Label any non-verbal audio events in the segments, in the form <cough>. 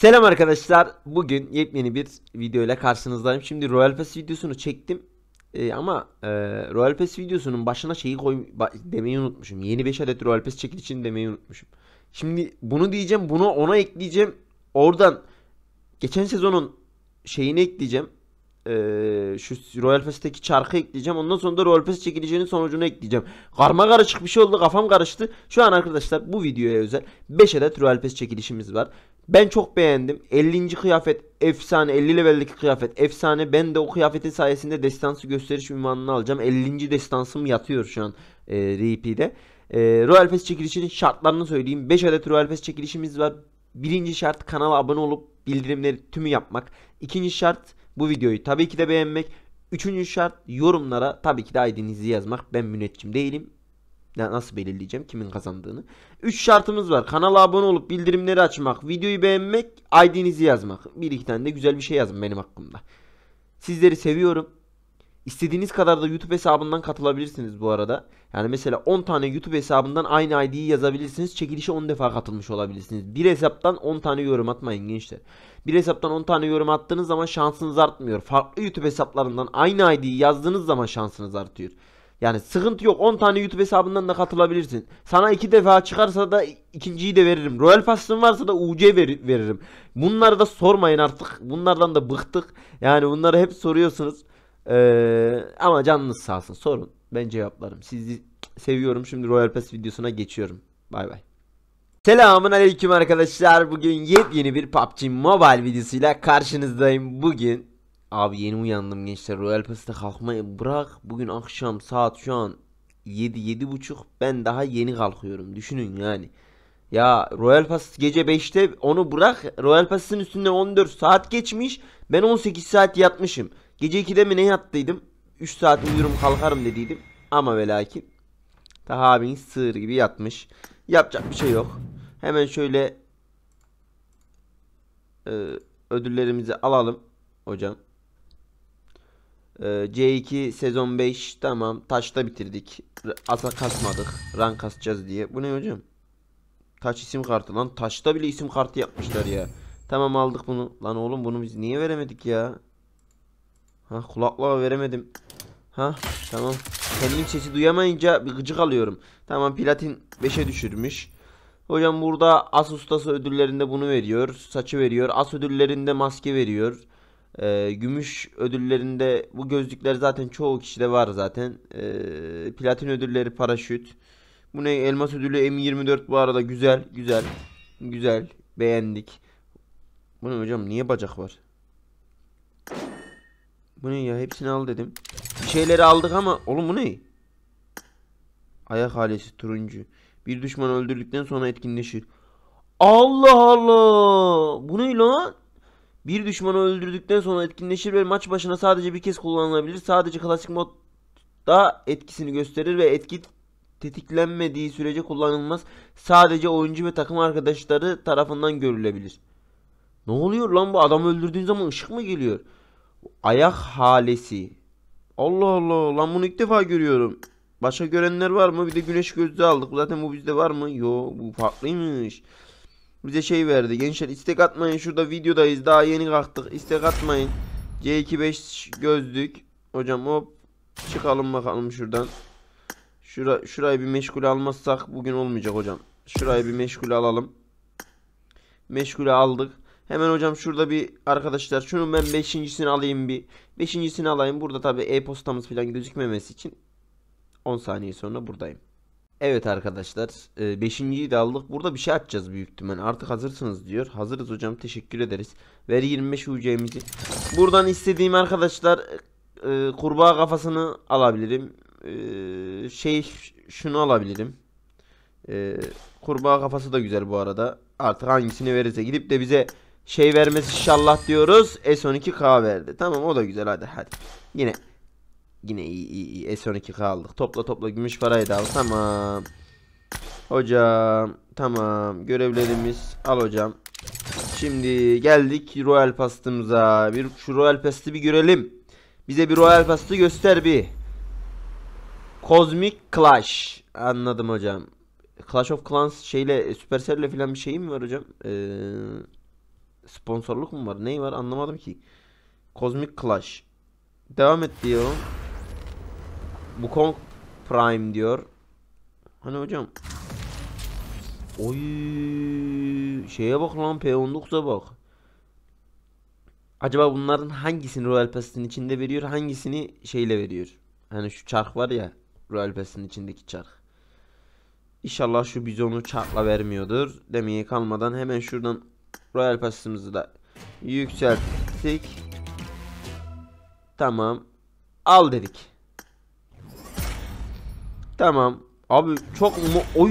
Selam arkadaşlar. Bugün yepyeni bir video ile karşınızdayım. Şimdi Royal Pass videosunu çektim. Ee, ama e, Royal Pass videosunun başına şeyi koy demeyi unutmuşum. Yeni 5 adet Royal Pass için demeyi unutmuşum. Şimdi bunu diyeceğim, bunu ona ekleyeceğim. Oradan geçen sezonun şeyini ekleyeceğim e, şu Royal Pass'teki çarkı ekleyeceğim. Ondan sonra da Royal Pass çekileceğinin sonucunu ekleyeceğim. Karma karışık bir şey oldu. Kafam karıştı. Şu an arkadaşlar bu videoya özel 5 adet Royal Pass çekilişimiz var. Ben çok beğendim. 50. kıyafet efsane. 50 leveldeki kıyafet efsane. Ben de o kıyafetin sayesinde destansı gösteriş ünvanını alacağım. 50. destansım yatıyor şu an e, RP'de. E, Royal Pass çekilişinin şartlarını söyleyeyim. 5 adet Royal Pass çekilişimiz var. Birinci şart kanala abone olup bildirimleri tümü yapmak. İkinci şart bu videoyu tabii ki de beğenmek. Üçüncü şart yorumlara tabii ki de ID'nizi yazmak. Ben müneccim değilim. Nasıl belirleyeceğim kimin kazandığını. Üç şartımız var. Kanala abone olup bildirimleri açmak, videoyu beğenmek, ID'nizi yazmak. Bir iki tane de güzel bir şey yazın benim hakkımda. Sizleri seviyorum. İstediğiniz kadar da YouTube hesabından katılabilirsiniz bu arada. Yani mesela 10 tane YouTube hesabından aynı ID'yi yazabilirsiniz. Çekilişe 10 defa katılmış olabilirsiniz. Bir hesaptan 10 tane yorum atmayın gençler. Bir hesaptan 10 tane yorum attığınız zaman şansınız artmıyor. Farklı YouTube hesaplarından aynı ID'yi yazdığınız zaman şansınız artıyor. Yani sıkıntı yok 10 tane YouTube hesabından da katılabilirsin. Sana 2 defa çıkarsa da ikinciyi de veririm. Royal Pass'ın varsa da UC ver veririm. Bunları da sormayın artık. Bunlardan da bıktık. Yani bunları hep soruyorsunuz. Ee, ama canınız sağ olsun. Sorun. Ben cevaplarım. Sizi seviyorum. Şimdi Royal Pass videosuna geçiyorum. Bay bay. Selamun aleyküm arkadaşlar. Bugün yepyeni bir PUBG Mobile videosuyla karşınızdayım. Bugün abi yeni uyandım gençler. Royal Pass'ta kalkmayı bırak. Bugün akşam saat şu an 7 buçuk Ben daha yeni kalkıyorum. Düşünün yani. Ya Royal Pass gece 5'te onu bırak. Royal Pass'ın üstünden 14 saat geçmiş. Ben 18 saat yatmışım. Gece 2'de mi ne yattıydım? 3 saat uyurum kalkarım dediydim. Ama ve lakin daha abin sığır gibi yatmış. Yapacak bir şey yok. Hemen şöyle e, ödüllerimizi alalım hocam. E, C2 sezon 5 tamam. Taşta bitirdik. Asa kasmadık. Rank kasacağız diye. Bu ne hocam? Taş isim kartı lan. Taşta bile isim kartı yapmışlar ya. Tamam aldık bunu. Lan oğlum bunu biz niye veremedik ya? Ha kulaklığa veremedim. Ha tamam. Kendim sesi duyamayınca bir gıcık alıyorum. Tamam platin 5'e düşürmüş. Hocam burada as ustası ödüllerinde bunu veriyor. Saçı veriyor. As ödüllerinde maske veriyor. Ee, gümüş ödüllerinde bu gözlükler zaten çoğu kişide var zaten. Ee, platin ödülleri paraşüt. Bu ne elmas ödülü M24 bu arada güzel güzel. Güzel beğendik. Bu ne hocam niye bacak var? Bu ne ya? Hepsini al dedim. Bir şeyleri aldık ama oğlum bu ne? Ayak halesi turuncu. Bir düşman öldürdükten sonra etkinleşir. Allah Allah! Bu ne lan? Bir düşmanı öldürdükten sonra etkinleşir ve maç başına sadece bir kez kullanılabilir. Sadece klasik modda etkisini gösterir ve etki tetiklenmediği sürece kullanılmaz. Sadece oyuncu ve takım arkadaşları tarafından görülebilir. Ne oluyor lan bu adam öldürdüğün zaman ışık mı geliyor? Ayak halesi. Allah Allah lan bunu ilk defa görüyorum. Başka görenler var mı? Bir de güneş gözlüğü aldık. Zaten bu bizde var mı? Yo bu farklıymış. Bize şey verdi. Gençler istek atmayın. Şurada videodayız. Daha yeni kalktık. İstek atmayın. C25 gözlük. Hocam hop. Çıkalım bakalım şuradan. Şura, şurayı bir meşgul almazsak bugün olmayacak hocam. Şurayı bir meşgul alalım. Meşgul aldık. Hemen hocam şurada bir arkadaşlar şunun ben beşincisini alayım bir. Beşincisini alayım. Burada tabi e-postamız falan gözükmemesi için 10 saniye sonra buradayım. Evet arkadaşlar e, beşinciyi de aldık. Burada bir şey açacağız büyük ihtimal. Artık hazırsınız diyor. Hazırız hocam teşekkür ederiz. Ver 25 UC'mizi. Buradan istediğim arkadaşlar e, kurbağa kafasını alabilirim. E, şey şunu alabilirim. Kurbağa kafası da güzel bu arada. Artık hangisini verirse gidip de bize şey vermesi inşallah diyoruz. S12K verdi. Tamam o da güzel hadi hadi. Yine yine iyi iyi, iyi. S12K aldık. Topla topla gümüş parayı da al. Tamam. Hocam tamam görevlerimiz al hocam. Şimdi geldik Royal Past'ımıza. Bir şu Royal Past'ı bir görelim. Bize bir Royal Past'ı göster bir. Cosmic Clash. Anladım hocam. Clash of Clans şeyle Supercell'le falan bir şey mi var hocam? Eee Sponsorluk mu var? Ney var anlamadım ki. Cosmic Clash. Devam et diyor Bu Kong Prime diyor. Hani hocam. Oy şeye bak lan P19'a bak. Acaba bunların hangisini Royal Pass'in içinde veriyor, hangisini şeyle veriyor? Hani şu çark var ya, Royal Pass'in içindeki çark. İnşallah şu bizonu çarkla vermiyordur. Demeye kalmadan hemen şuradan Royal pasımızı da yükselttik. Tamam. Al dedik. Tamam. Abi çok mu oy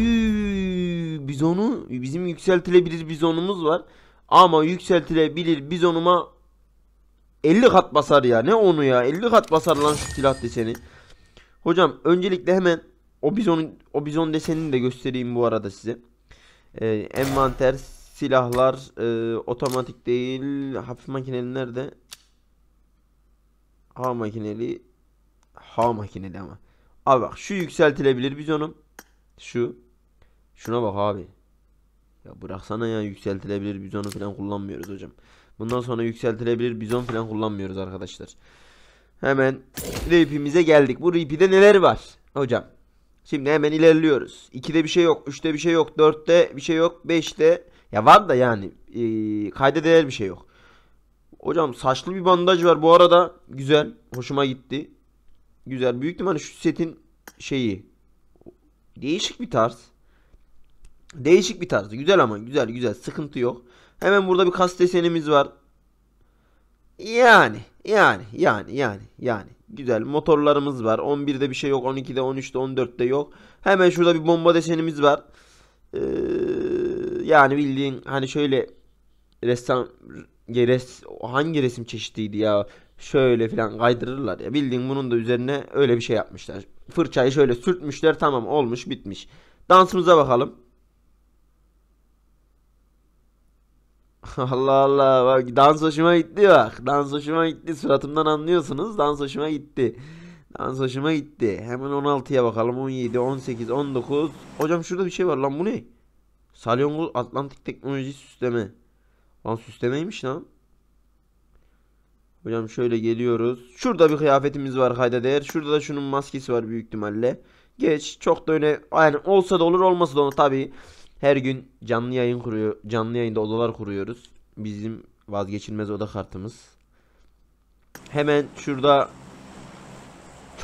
bizonu bizim yükseltilebilir bizonumuz var. Ama yükseltilebilir bizonuma 50 kat basar ya. Ne onu ya? 50 kat basar lan şu silah deseni. Hocam öncelikle hemen o bizon, o bizon desenini de göstereyim bu arada size. Ee, envanter Silahlar e, otomatik değil. Hafif makineli nerede? Ha makineli. Ha makineli ama. Abi bak şu yükseltilebilir bizonum. Şu. Şuna bak abi. Ya bıraksana ya yükseltilebilir bizonu falan kullanmıyoruz hocam. Bundan sonra yükseltilebilir bizon falan kullanmıyoruz arkadaşlar. Hemen reap'imize geldik. Bu reap'ide neler var hocam? Şimdi hemen ilerliyoruz. 2'de bir şey yok, 3'te bir şey yok, 4'te bir şey yok, 5'te ya var da yani e, kayda değer bir şey yok. Hocam saçlı bir bandaj var bu arada. Güzel. Hoşuma gitti. Güzel. Büyük ihtimalle şu setin şeyi. Değişik bir tarz. Değişik bir tarz. Güzel ama güzel güzel. Sıkıntı yok. Hemen burada bir kas desenimiz var. Yani yani yani yani yani. Güzel motorlarımız var. 11'de bir şey yok. 12'de 13'te 14'te yok. Hemen şurada bir bomba desenimiz var. Eee yani bildiğin hani şöyle ressam res, hangi resim çeşidiydi ya şöyle filan kaydırırlar ya bildiğin bunun da üzerine öyle bir şey yapmışlar. Fırçayı şöyle sürtmüşler tamam olmuş bitmiş. Dansımıza bakalım. <laughs> Allah Allah bak dans hoşuma gitti bak. Dans hoşuma gitti. Suratımdan anlıyorsunuz. Dans hoşuma gitti. Dans hoşuma gitti. Hemen 16'ya bakalım. 17, 18, 19. Hocam şurada bir şey var lan bu ne? Salyongo Atlantik Teknoloji Süsleme. Lan süslemeymiş lan. Hocam şöyle geliyoruz. Şurada bir kıyafetimiz var kayda değer. Şurada da şunun maskesi var büyük ihtimalle. Geç. Çok da öyle yani olsa da olur olmasa da olur tabii. Her gün canlı yayın kuruyor. Canlı yayında odalar kuruyoruz. Bizim vazgeçilmez oda kartımız. Hemen şurada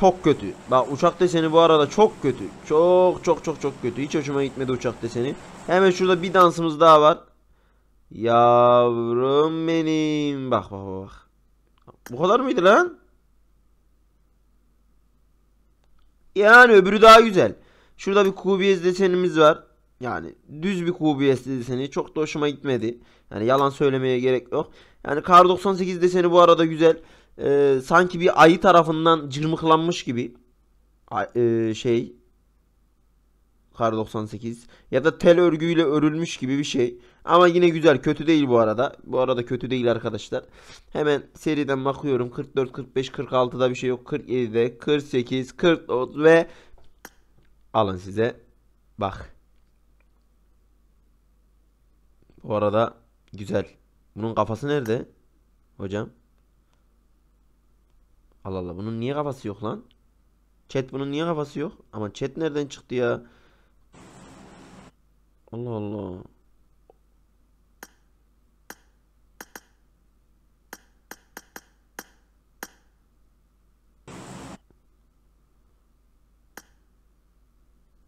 çok kötü. Bak uçak deseni bu arada çok kötü. Çok çok çok çok kötü. Hiç hoşuma gitmedi uçak deseni. Hemen şurada bir dansımız daha var. Yavrum benim. Bak bak bak. Bu kadar mıydı lan? Yani öbürü daha güzel. Şurada bir QBS desenimiz var. Yani düz bir QBS deseni çok da hoşuma gitmedi. Yani yalan söylemeye gerek yok. Yani Kar 98 deseni bu arada güzel e, sanki bir ayı tarafından cırmıklanmış gibi e, şey Kar 98 ya da tel örgüyle örülmüş gibi bir şey. Ama yine güzel kötü değil bu arada. Bu arada kötü değil arkadaşlar. Hemen seriden bakıyorum 44, 45, 46'da bir şey yok. 47'de 48, 49 ve alın size bak. Bu arada güzel. Bunun kafası nerede hocam? Allah Allah bunun niye kafası yok lan? Chat bunun niye kafası yok? Ama chat nereden çıktı ya? Allah Allah.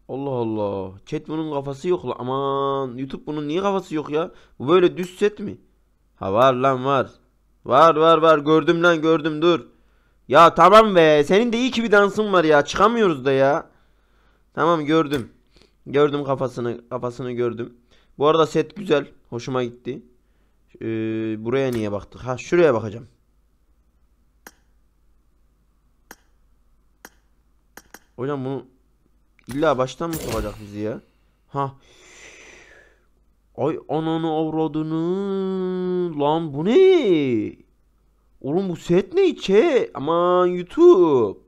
Allah Allah. Chat bunun kafası yok lan. Aman YouTube bunun niye kafası yok ya? Bu böyle düz set mi? Ha var lan var. Var var var gördüm lan gördüm dur. Ya tamam be. Senin de iyi ki bir dansın var ya. Çıkamıyoruz da ya. Tamam gördüm. Gördüm kafasını. Kafasını gördüm. Bu arada set güzel. Hoşuma gitti. Ee, buraya niye baktık? Ha şuraya bakacağım. Hocam bunu illa baştan mı sokacak bizi ya? Ha. Ay ananı avradını. Lan bu ne? Oğlum bu set ne içe? Aman YouTube.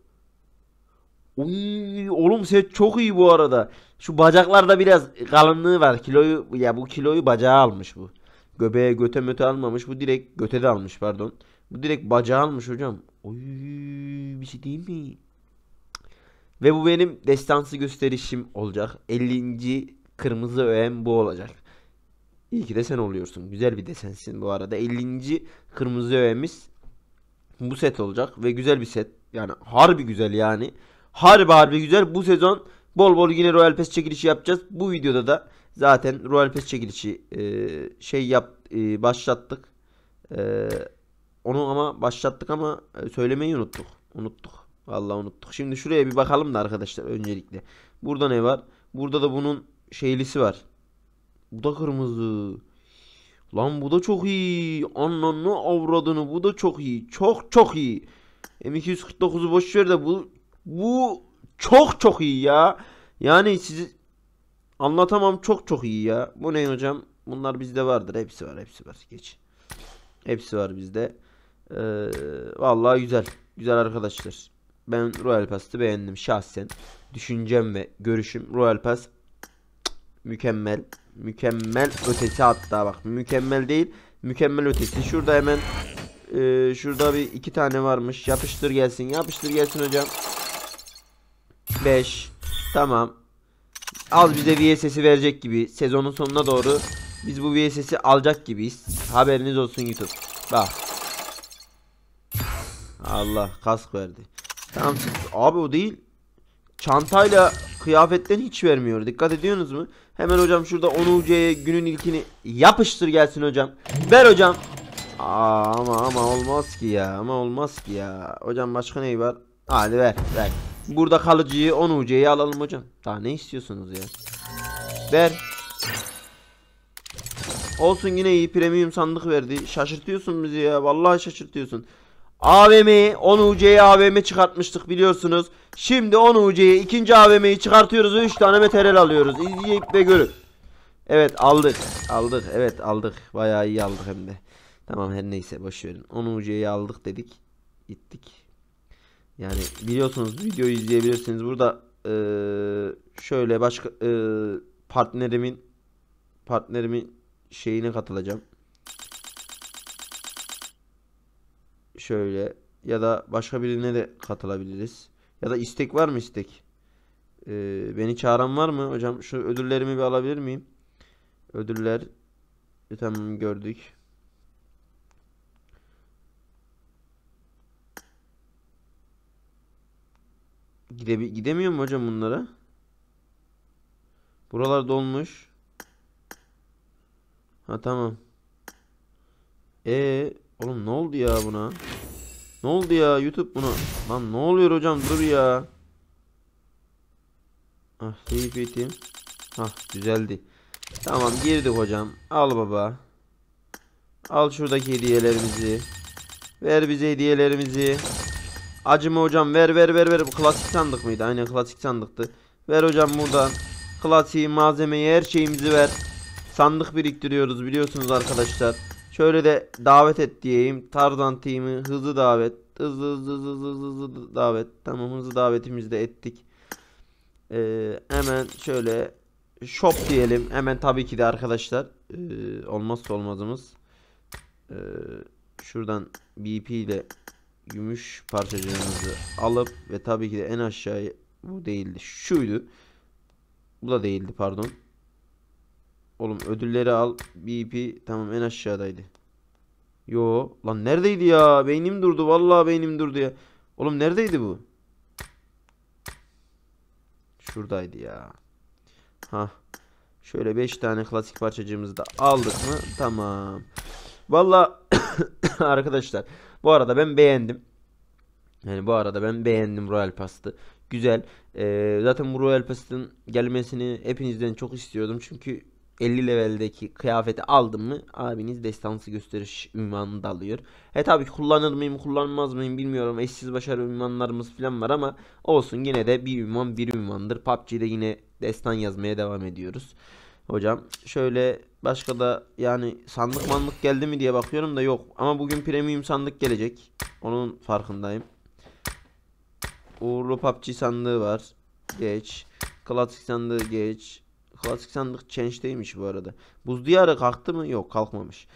Oy, oğlum set çok iyi bu arada. Şu bacaklarda biraz kalınlığı var. Kiloyu ya bu kiloyu bacağa almış bu. Göbeğe göte möte almamış. Bu direkt göte de almış pardon. Bu direkt bacağı almış hocam. Oy bir şey değil mi? Ve bu benim destansı gösterişim olacak. 50. kırmızı öğem bu olacak. İyi ki desen oluyorsun. Güzel bir desensin bu arada. 50. kırmızı öğemiz bu set olacak ve güzel bir set. Yani harbi güzel yani. Harbi harbi güzel. Bu sezon bol bol yine Royal Pass çekilişi yapacağız. Bu videoda da zaten Royal Pass çekilişi e, şey yap e, başlattık. E, onu ama başlattık ama e, söylemeyi unuttuk. Unuttuk. Vallahi unuttuk. Şimdi şuraya bir bakalım da arkadaşlar öncelikle. Burada ne var? Burada da bunun şeylisi var. Bu da kırmızı. Lan bu da çok iyi. Ananı avradını bu da çok iyi. Çok çok iyi. M249'u boş ver de bu bu çok çok iyi ya. Yani sizi anlatamam çok çok iyi ya. Bu ne hocam? Bunlar bizde vardır. Hepsi var, hepsi var. Geç. Hepsi var bizde. Ee, vallahi güzel. Güzel arkadaşlar. Ben Royal Pass'ı beğendim şahsen. Düşüncem ve görüşüm Royal Pass Mükemmel. Mükemmel ötesi hatta bak. Mükemmel değil. Mükemmel ötesi. Şurada hemen e, şurada bir iki tane varmış. Yapıştır gelsin. Yapıştır gelsin hocam. 5. Tamam. Az bize VSS'i verecek gibi. Sezonun sonuna doğru biz bu VSS'i alacak gibiyiz. Haberiniz olsun YouTube. Bak. Allah kask verdi. Tamam abi o değil. Çantayla kıyafetten hiç vermiyor. Dikkat ediyorsunuz mu? Hemen hocam şurada onu Uca'ya günün ilkini yapıştır gelsin hocam. Ver hocam. Aa, ama ama olmaz ki ya. Ama olmaz ki ya. Hocam başka ney var? Hadi ver ver. Burada kalıcıyı onu Uca'ya alalım hocam. Daha ne istiyorsunuz ya? Ver. Olsun yine iyi premium sandık verdi. Şaşırtıyorsun bizi ya. Vallahi şaşırtıyorsun. AVM'yi 10 UC'ye AVM çıkartmıştık biliyorsunuz. Şimdi 10 UC'ye ikinci AVM'yi çıkartıyoruz ve 3 tane materyal alıyoruz. İzleyip ve görün. Evet aldık. Aldık. Evet aldık. Bayağı iyi aldık hem de. Tamam her neyse boşverin. 10 UC'yi aldık dedik. Gittik. Yani biliyorsunuz videoyu izleyebilirsiniz. Burada ee, şöyle başka ee, partnerimin partnerimin şeyine katılacağım. Şöyle ya da başka birine de katılabiliriz. Ya da istek var mı istek? Ee, beni çağıran var mı? Hocam şu ödüllerimi bir alabilir miyim? Ödüller. E, tamam gördük. Gide gidemiyor mu hocam bunlara? Buralar dolmuş. Ha tamam. E ee, Oğlum ne oldu ya buna? Ne oldu ya YouTube buna? Lan ne oluyor hocam dur ya. Ah save ettim. Hah düzeldi. Tamam girdik hocam. Al baba. Al şuradaki hediyelerimizi. Ver bize hediyelerimizi. Acıma hocam ver ver ver ver. Bu klasik sandık mıydı? Aynen klasik sandıktı. Ver hocam buradan. Klasiği malzemeyi her şeyimizi ver. Sandık biriktiriyoruz biliyorsunuz arkadaşlar. Şöyle de davet et diyeyim. Tarzan team'i hızlı davet. Hızlı hızlı hızlı hızlı hızlı davet. Tamam hızlı davetimizi de ettik. Ee, hemen şöyle shop diyelim. Hemen tabii ki de arkadaşlar ee, olmazsa olmazımız. Ee, şuradan BP ile gümüş parçacığımızı alıp ve tabii ki de en aşağıya bu değildi. Şuydu. Bu da değildi pardon. Oğlum ödülleri al. BP tamam en aşağıdaydı. Yo lan neredeydi ya? Beynim durdu vallahi beynim durdu ya. Oğlum neredeydi bu? Şuradaydı ya. Ha. Şöyle 5 tane klasik parçacığımızı da aldık mı? Tamam. Valla <coughs> arkadaşlar bu arada ben beğendim. Yani bu arada ben beğendim Royal Past'ı. Güzel. Ee, zaten bu Royal Past'ın gelmesini hepinizden çok istiyordum. Çünkü 50 leveldeki kıyafeti aldım mı abiniz destansı gösteriş ünvanını da alıyor. E tabi kullanır mıyım kullanmaz mıyım bilmiyorum. Eşsiz başarı ünvanlarımız falan var ama olsun yine de bir ünvan bir ünvandır. PUBG'de yine destan yazmaya devam ediyoruz. Hocam şöyle başka da yani sandık manlık geldi mi diye bakıyorum da yok. Ama bugün premium sandık gelecek. Onun farkındayım. Uğurlu PUBG sandığı var. Geç. Klasik sandığı geç. Klasik sandık change'deymiş bu arada. Buz diyarı kalktı mı? Yok kalkmamış.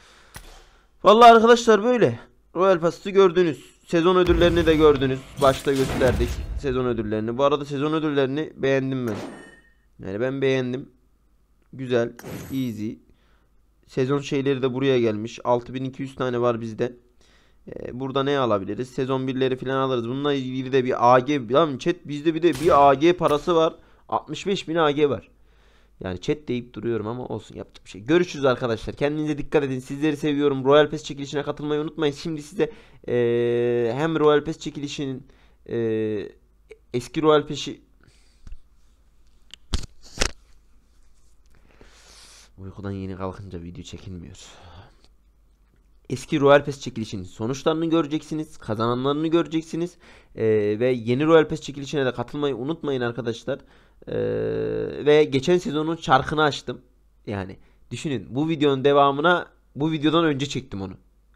Vallahi arkadaşlar böyle. Royal Pass'ı gördünüz. Sezon ödüllerini de gördünüz. Başta gösterdik sezon ödüllerini. Bu arada sezon ödüllerini beğendim ben. Yani ben beğendim. Güzel. Easy. Sezon şeyleri de buraya gelmiş. 6200 tane var bizde. Ee, burada ne alabiliriz? Sezon 1'leri falan alırız. Bununla ilgili de bir AG. Lan chat bizde bir de bir AG parası var. 65 bin AG var. Yani chat deyip duruyorum ama olsun yapacak bir şey. Görüşürüz arkadaşlar. Kendinize dikkat edin. Sizleri seviyorum. Royal Pass çekilişine katılmayı unutmayın. Şimdi size e, hem Royal Pass çekilişinin e, eski Royal Pass'i Uykudan yeni kalkınca video çekilmiyor. Eski Royal Pass çekilişinin sonuçlarını göreceksiniz. Kazananlarını göreceksiniz. Ee, ve yeni Royal Pass çekilişine de katılmayı unutmayın arkadaşlar. Ee, ve geçen sezonun çarkını açtım. Yani düşünün bu videonun devamına bu videodan önce çektim onu.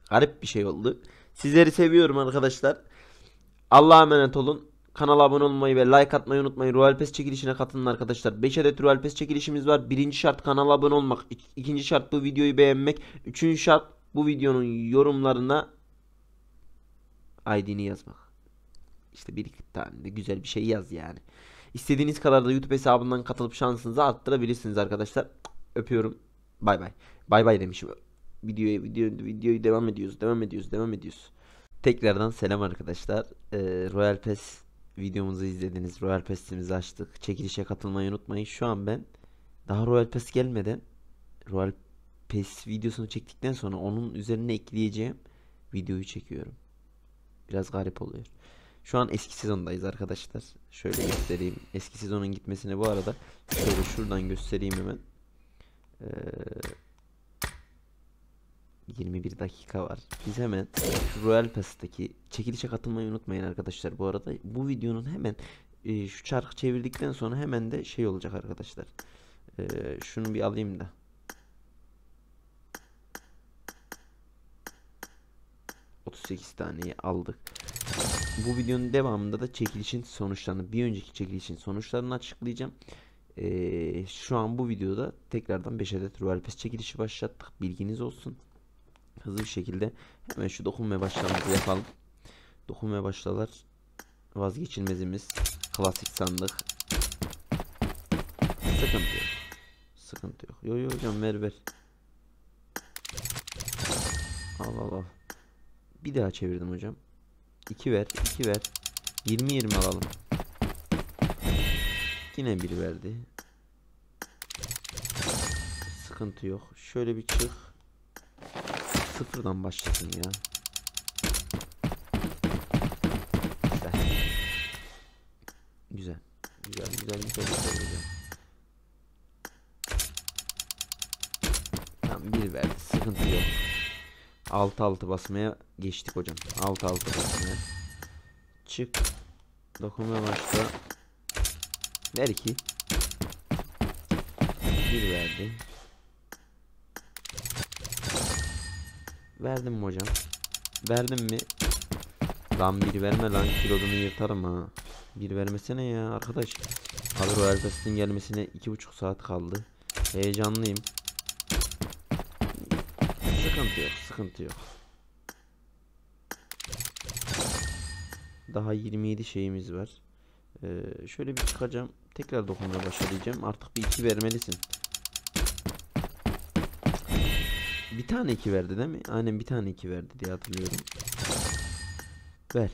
Garip bir şey oldu. Sizleri seviyorum arkadaşlar. Allah'a emanet olun. Kanala abone olmayı ve like atmayı unutmayın. Royal Pass çekilişine katılın arkadaşlar. 5 adet Royal Pass çekilişimiz var. Birinci şart kanala abone olmak. ikinci şart bu videoyu beğenmek. Üçüncü şart bu videonun yorumlarına ID'ni yazmak. İşte bir iki tane de güzel bir şey yaz yani. İstediğiniz kadar da YouTube hesabından katılıp şansınızı arttırabilirsiniz arkadaşlar. Öpüyorum. Bay bay. Bay bay demişim. Videoya video, videoyu devam ediyoruz. Devam ediyoruz. Devam ediyoruz. Tekrardan selam arkadaşlar. Ee, Royal Pass videomuzu izlediniz. Royal Pass'imizi açtık. Çekilişe katılmayı unutmayın. Şu an ben daha Royal Pass gelmeden Royal Pass videosunu çektikten sonra onun üzerine ekleyeceğim videoyu çekiyorum. Biraz garip oluyor. Şu an eski sezondayız arkadaşlar. Şöyle göstereyim. Eski sezonun gitmesini bu arada şöyle şuradan göstereyim hemen. Ee, 21 dakika var. Biz hemen Royal Pass'taki çekilişe katılmayı unutmayın arkadaşlar. Bu arada bu videonun hemen e, şu çarkı çevirdikten sonra hemen de şey olacak arkadaşlar. E, şunu bir alayım da. ...38 taneyi aldık. Bu videonun devamında da çekilişin sonuçlarını, bir önceki çekilişin sonuçlarını açıklayacağım. Ee, şu an bu videoda tekrardan 5 adet Royal Pass çekilişi başlattık. Bilginiz olsun. Hızlı bir şekilde hemen şu dokunmaya başlamamızı yapalım. Dokunmaya başlalar. Vazgeçilmezimiz. Klasik sandık. Sıkıntı yok. Sıkıntı yok. Yo yo hocam ver ver. Al al al. Bir daha çevirdim hocam. 2 ver 2 ver 20-20 alalım Yine bir verdi Sıkıntı yok şöyle bir çık Sıfırdan başladım ya 6 6 basmaya geçtik hocam. 6 6 basmaya. Çık. Dokunma başla. Ver 2. Bir verdi. Verdim mi hocam? Verdim mi? Lan bir verme lan kilodunu yırtarım ha. Bir vermesene ya arkadaş. Agro Ertesi'nin gelmesine 2,5 saat kaldı. Heyecanlıyım. Sıkıntı yok, sıkıntı yok. Daha 27 şeyimiz var. Ee, şöyle bir çıkacağım. Tekrar dokunmaya başlayacağım. Artık bir iki vermelisin. Bir tane iki verdi değil mi? Aynen bir tane iki verdi diye hatırlıyorum. Ver.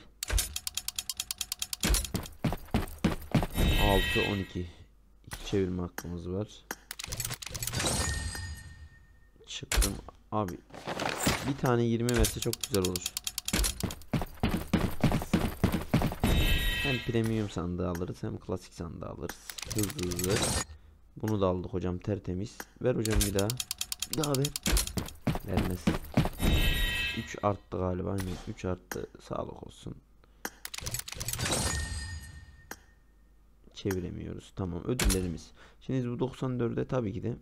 6 12 İki çevirme hakkımız var. Çıktım Abi bir tane 20 verse çok güzel olur. Hem premium sandığı alırız hem klasik sandığı alırız. Hızlı hızlı. Bunu da aldık hocam tertemiz. Ver hocam bir daha. Bir daha ver. Vermez. 3 arttı galiba. Aynen 3 arttı. Sağlık olsun. Çeviremiyoruz. Tamam ödüllerimiz. Şimdi bu 94'e tabii ki de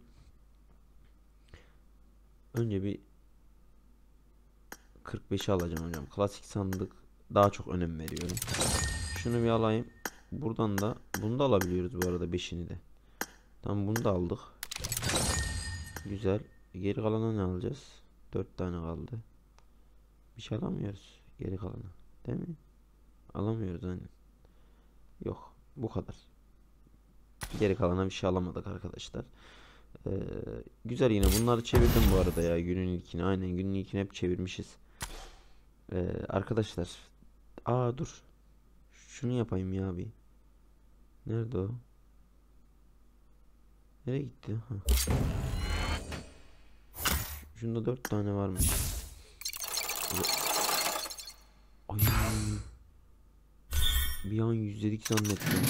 Önce bir 45'i alacağım hocam. Klasik sandık daha çok önem veriyorum. Şunu bir alayım. Buradan da bunu da alabiliyoruz bu arada 5'ini de. Tamam bunu da aldık. Güzel. Geri kalanı ne alacağız? 4 tane kaldı. Bir şey alamıyoruz geri kalanı, Değil mi? Alamıyoruz hani. Yok. Bu kadar. Geri kalana bir şey alamadık arkadaşlar. Ee, güzel yine bunları çevirdim bu arada ya günün ilkini aynen günün ilkini hep çevirmişiz. Ee, arkadaşlar. Aa dur. Şunu yapayım ya abi. Nerede o? Nereye gitti? Ha. Şunda dört tane varmış. Ay. Bir an yüzledik zannettim.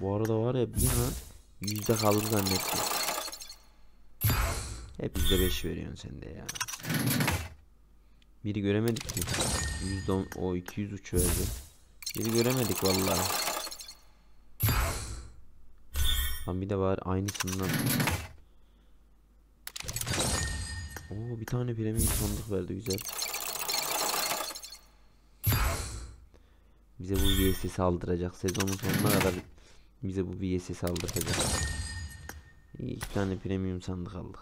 Bu arada var ya bir an yüzde kaldı zannettim. Hep yüzde beş veriyorsun sen de ya. Biri göremedik ki. Yüzde on, o yüz üç verdi. Biri göremedik vallahi. Lan bir de var aynısından. Oo bir tane premium sandık verdi güzel. Bize bu VS'i saldıracak sezonun sonuna kadar bize bu VS'i saldıracak. İyi iki tane premium sandık aldık.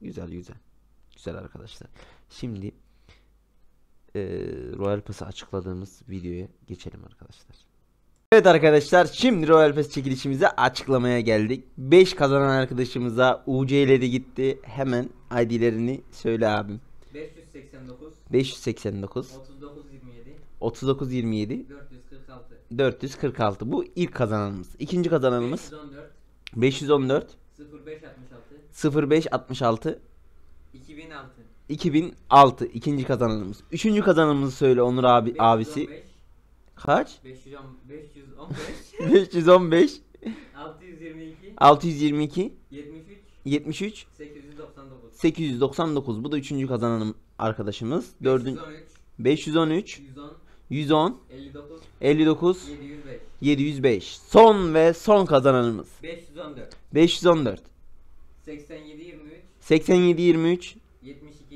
Güzel güzel. Güzel arkadaşlar. Şimdi e, Royal Pass'ı açıkladığımız videoya geçelim arkadaşlar. Evet arkadaşlar şimdi Royal Pass çekilişimize açıklamaya geldik. 5 kazanan arkadaşımıza UC ile de gitti. Hemen ID'lerini söyle abim. 589 589 39 27 446 446. Bu ilk kazananımız. İkinci kazananımız 514 514 0566 0566 2006 2006 ikinci kazananımız. Üçüncü kazananımızı söyle Onur abi 515, abisi. Kaç? 515 515 622 622 73 73 899 899 bu da üçüncü kazananım arkadaşımız. 4 513 513 110 59 59 705 705. Son ve son kazananımız. 514 514 87 23 87 23 72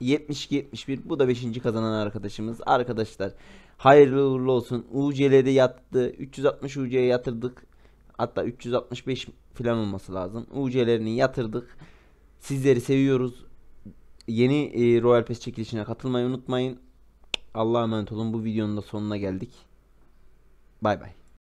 71 72 71 bu da 5. kazanan arkadaşımız. Arkadaşlar hayırlı uğurlu olsun. UC'leri yattı. 360 UC'ye yatırdık. Hatta 365 falan olması lazım. UC'lerini yatırdık. Sizleri seviyoruz. Yeni e, Royal Pass çekilişine katılmayı unutmayın. Allah'a emanet olun. Bu videonun da sonuna geldik. Bay bay.